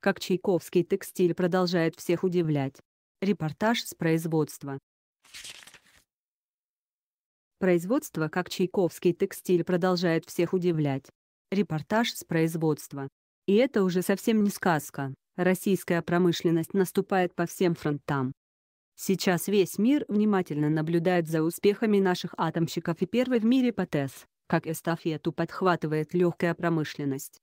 как чайковский текстиль продолжает всех удивлять. Репортаж с производства. Производство как чайковский текстиль продолжает всех удивлять. Репортаж с производства. И это уже совсем не сказка. Российская промышленность наступает по всем фронтам. Сейчас весь мир внимательно наблюдает за успехами наших атомщиков и первой в мире ПТС, как эстафету подхватывает легкая промышленность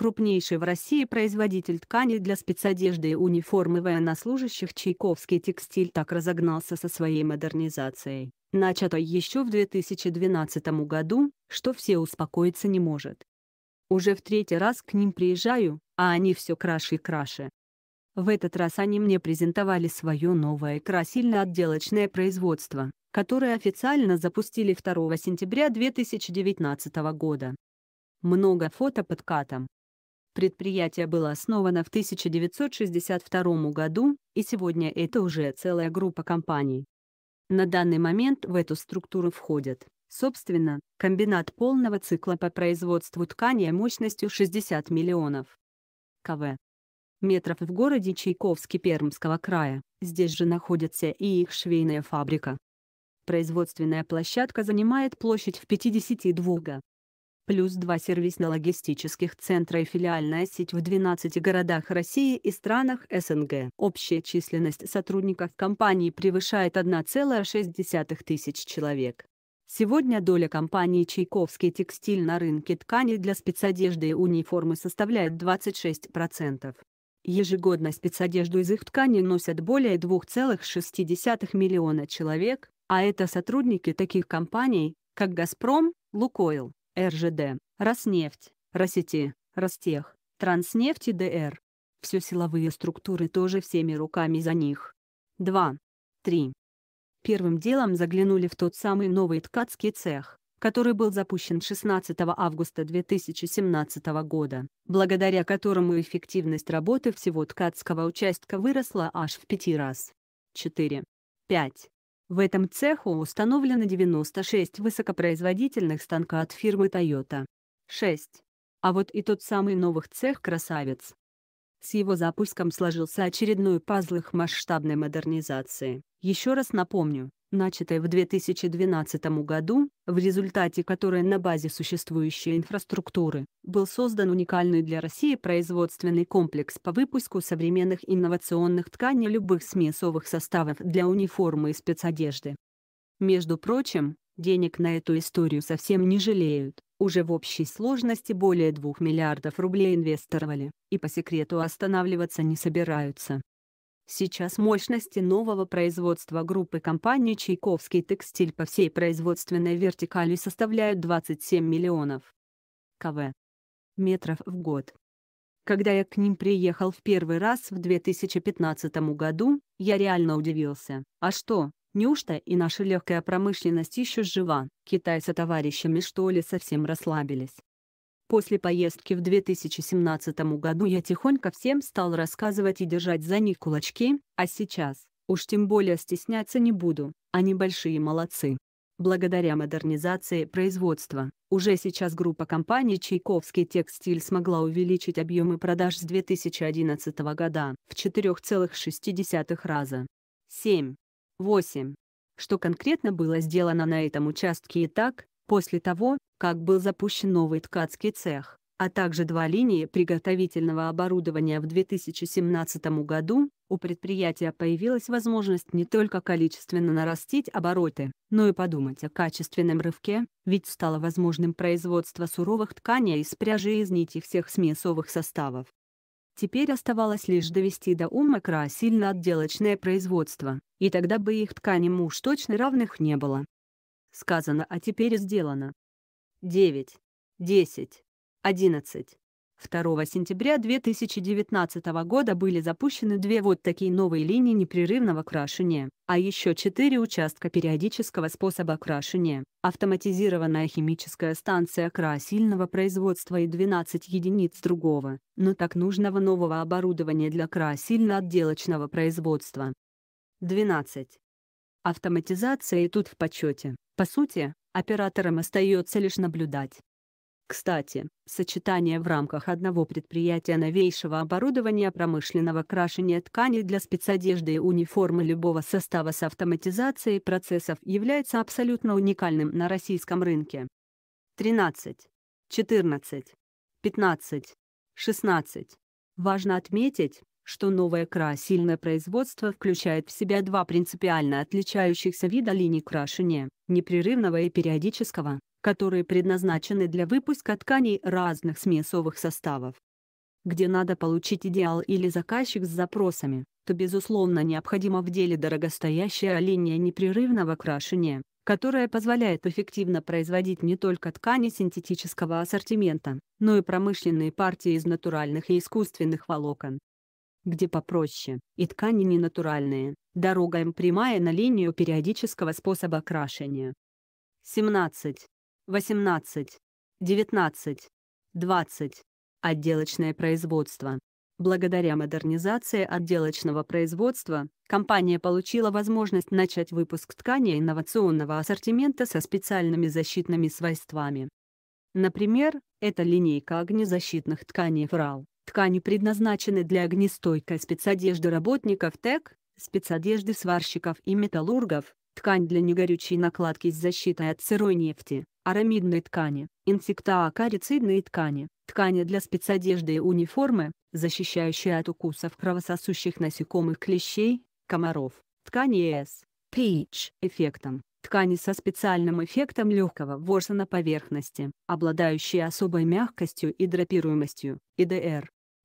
крупнейший в России производитель тканей для спецодежды и униформы военнослужащих Чайковский текстиль так разогнался со своей модернизацией, начатой еще в 2012 году, что все успокоиться не может. Уже в третий раз к ним приезжаю, а они все краше и краше. В этот раз они мне презентовали свое новое красильно-отделочное производство, которое официально запустили 2 сентября 2019 года. Много фото под катом, Предприятие было основано в 1962 году, и сегодня это уже целая группа компаний. На данный момент в эту структуру входят, собственно, комбинат полного цикла по производству ткани мощностью 60 миллионов КВ метров в городе Чайковский Пермского края, здесь же находится и их швейная фабрика. Производственная площадка занимает площадь в 52 плюс два сервисно-логистических центра и филиальная сеть в 12 городах России и странах СНГ. Общая численность сотрудников компании превышает 1,6 тысяч человек. Сегодня доля компании «Чайковский текстиль» на рынке тканей для спецодежды и униформы составляет 26%. Ежегодно спецодежду из их тканей носят более 2,6 миллиона человек, а это сотрудники таких компаний, как «Газпром», «Лукойл», РЖД, Роснефть, Росети, Ростех, Транснефть и ДР. Все силовые структуры тоже всеми руками за них. 2. 3. Первым делом заглянули в тот самый новый ткацкий цех, который был запущен 16 августа 2017 года, благодаря которому эффективность работы всего ткацкого участка выросла аж в пяти раз. 4. 5. В этом цеху установлено 96 высокопроизводительных станка от фирмы Toyota. 6. А вот и тот самый новых цех «Красавец». С его запуском сложился очередной пазл их масштабной модернизации. Еще раз напомню, начатой в 2012 году, в результате которой на базе существующей инфраструктуры был создан уникальный для России производственный комплекс по выпуску современных инновационных тканей любых смесовых составов для униформы и спецодежды. Между прочим, денег на эту историю совсем не жалеют. Уже в общей сложности более 2 миллиардов рублей инвестировали, и по секрету останавливаться не собираются. Сейчас мощности нового производства группы компании «Чайковский текстиль» по всей производственной вертикали составляют 27 миллионов кв. метров в год. Когда я к ним приехал в первый раз в 2015 году, я реально удивился. А что, неужто и наша легкая промышленность еще жива? китайцы товарищами что ли совсем расслабились? После поездки в 2017 году я тихонько всем стал рассказывать и держать за них кулачки, а сейчас, уж тем более стесняться не буду, они большие молодцы. Благодаря модернизации производства, уже сейчас группа компаний «Чайковский текстиль» смогла увеличить объемы продаж с 2011 года в 4,6 раза. 7. 8. Что конкретно было сделано на этом участке и так, после того, как был запущен новый ткацкий цех, а также два линии приготовительного оборудования в 2017 году, у предприятия появилась возможность не только количественно нарастить обороты, но и подумать о качественном рывке, ведь стало возможным производство суровых тканей из пряжи и из нитей всех смесовых составов. Теперь оставалось лишь довести до ума красильно-отделочное производство, и тогда бы их тканям уж точно равных не было. Сказано, а теперь сделано. 9, 10, 11. 2 сентября 2019 года были запущены две вот такие новые линии непрерывного крашения, а еще четыре участка периодического способа крашения, автоматизированная химическая станция красильного производства и 12 единиц другого, но так нужного нового оборудования для красильно-отделочного производства. 12. Автоматизация и тут в почете. По сути, операторам остается лишь наблюдать. Кстати, сочетание в рамках одного предприятия новейшего оборудования промышленного крашения тканей для спецодежды и униформы любого состава с автоматизацией процессов является абсолютно уникальным на российском рынке. 13, 14, 15, 16. Важно отметить, что новая красильное производство включает в себя два принципиально отличающихся вида линий крашения – непрерывного и периодического, которые предназначены для выпуска тканей разных смесовых составов. Где надо получить идеал или заказчик с запросами, то безусловно необходимо в деле дорогостоящая линия непрерывного крашения, которая позволяет эффективно производить не только ткани синтетического ассортимента, но и промышленные партии из натуральных и искусственных волокон где попроще, и ткани ненатуральные, дорога им прямая на линию периодического способа крашения. 17, 18, 19, 20. Отделочное производство. Благодаря модернизации отделочного производства, компания получила возможность начать выпуск тканей инновационного ассортимента со специальными защитными свойствами. Например, это линейка огнезащитных тканей «Фрал», Ткани предназначены для огнестойкой спецодежды работников ТЭК, спецодежды сварщиков и металлургов, ткань для негорючей накладки с защитой от сырой нефти, арамидной ткани, инсектоакарицидные ткани, ткани для спецодежды и униформы, защищающие от укусов кровососущих насекомых клещей, комаров, ткани с Peach эффектом, ткани со специальным эффектом легкого ворса на поверхности, обладающие особой мягкостью и драпируемостью, ИДР,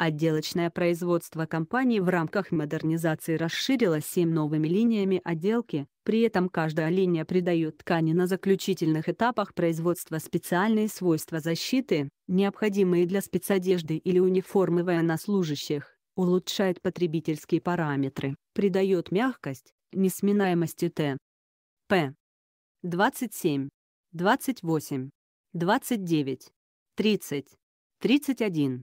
Отделочное производство компании в рамках модернизации расширило 7 новыми линиями отделки, при этом каждая линия придает ткани на заключительных этапах производства специальные свойства защиты, необходимые для спецодежды или униформы военнослужащих, улучшает потребительские параметры, придает мягкость, несминаемость Т. П. 27, 28, 29, 30, 31.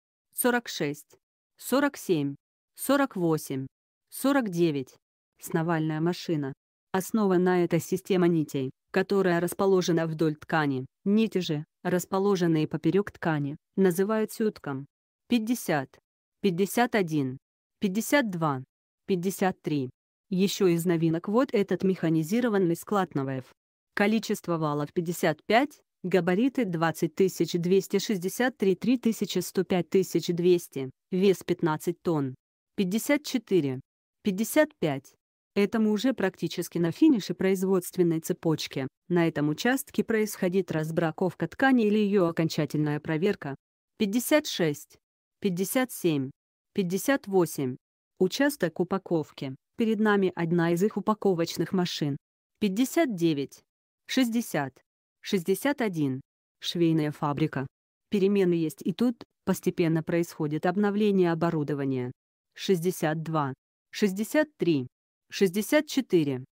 46, 47, 48, 49. Сновальная машина. Основана эта система нитей, которая расположена вдоль ткани. Нити же, расположенные поперек ткани, называют сютком. 50, 51, 52, 53. Еще из новинок вот этот механизированный склад наваев. Количество валов 55, Габариты 20 263 3105 200. Вес 15 тонн. 54. 55. Это мы уже практически на финише производственной цепочки. На этом участке происходит разбраковка ткани или ее окончательная проверка. 56. 57. 58. Участок упаковки. Перед нами одна из их упаковочных машин. 59. 60. 61. Швейная фабрика. Перемены есть и тут, постепенно происходит обновление оборудования. 62. 63. 64.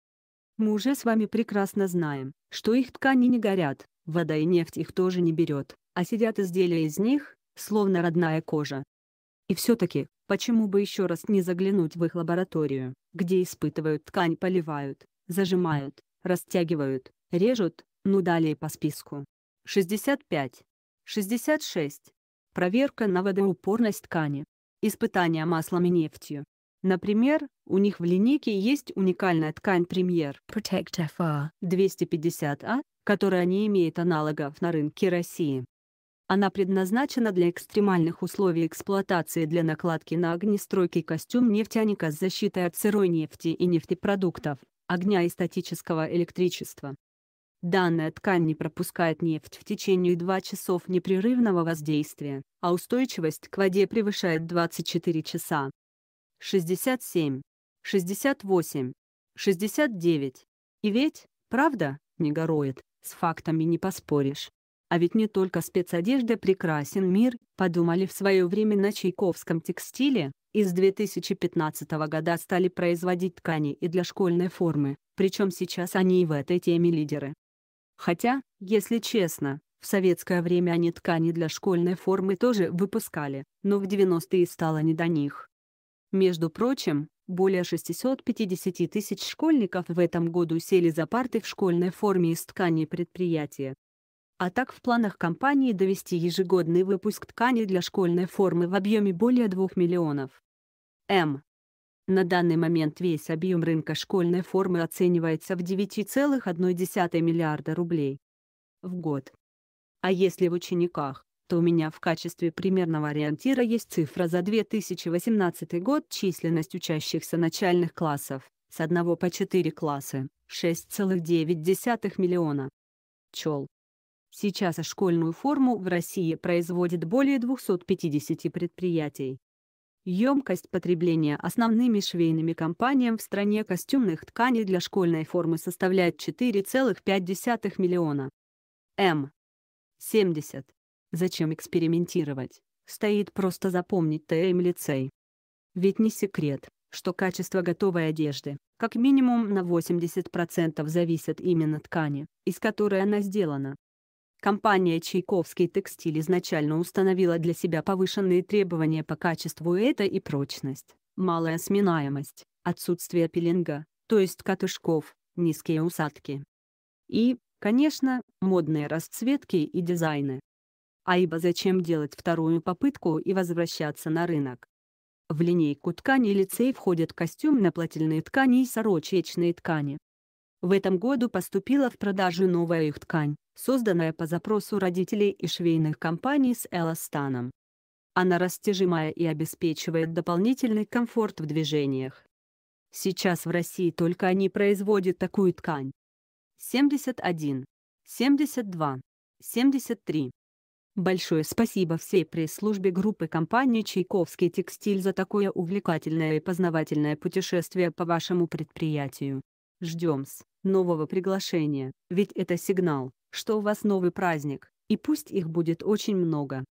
Мы уже с вами прекрасно знаем, что их ткани не горят, вода и нефть их тоже не берет, а сидят изделия из них, словно родная кожа. И все-таки, почему бы еще раз не заглянуть в их лабораторию, где испытывают ткань поливают, зажимают, растягивают, режут, ну, далее по списку. 65. 66. Проверка на водоупорность ткани. Испытания маслом и нефтью. Например, у них в линейке есть уникальная ткань Premier Protect FR 250A, которая не имеет аналогов на рынке России. Она предназначена для экстремальных условий эксплуатации для накладки на огнестройкий костюм нефтяника с защитой от сырой нефти и нефтепродуктов, огня и статического электричества. Данная ткань не пропускает нефть в течение 2 часов непрерывного воздействия, а устойчивость к воде превышает 24 часа. 67, 68, 69. И ведь, правда, не гороет, с фактами не поспоришь. А ведь не только спецодежда прекрасен мир, подумали в свое время на чайковском текстиле, И из 2015 года стали производить ткани и для школьной формы, причем сейчас они и в этой теме лидеры. Хотя, если честно, в советское время они ткани для школьной формы тоже выпускали, но в 90-е стало не до них. Между прочим, более 650 тысяч школьников в этом году сели за парты в школьной форме из тканей предприятия. А так в планах компании довести ежегодный выпуск тканей для школьной формы в объеме более 2 миллионов. М. На данный момент весь объем рынка школьной формы оценивается в 9,1 миллиарда рублей в год. А если в учениках, то у меня в качестве примерного ориентира есть цифра за 2018 год численность учащихся начальных классов с 1 по 4 класса 6,9 миллиона. чел. Сейчас школьную форму в России производит более 250 предприятий. Емкость потребления основными швейными компаниями в стране костюмных тканей для школьной формы составляет 4,5 миллиона. М. 70. Зачем экспериментировать? Стоит просто запомнить ТМ лицей. Ведь не секрет, что качество готовой одежды, как минимум на 80% зависит именно ткани, из которой она сделана. Компания «Чайковский текстиль» изначально установила для себя повышенные требования по качеству это и прочность, малая сминаемость, отсутствие пеленга, то есть катышков, низкие усадки. И, конечно, модные расцветки и дизайны. А ибо зачем делать вторую попытку и возвращаться на рынок? В линейку тканей лицей входят костюмно-плательные ткани и сорочечные ткани. В этом году поступила в продажу новая их ткань созданная по запросу родителей и швейных компаний с эластаном. Она растяжимая и обеспечивает дополнительный комфорт в движениях. Сейчас в России только они производят такую ткань. 71, 72, 73. Большое спасибо всей пресс-службе группы компании «Чайковский текстиль» за такое увлекательное и познавательное путешествие по вашему предприятию. Ждем с нового приглашения, ведь это сигнал что у вас новый праздник, и пусть их будет очень много.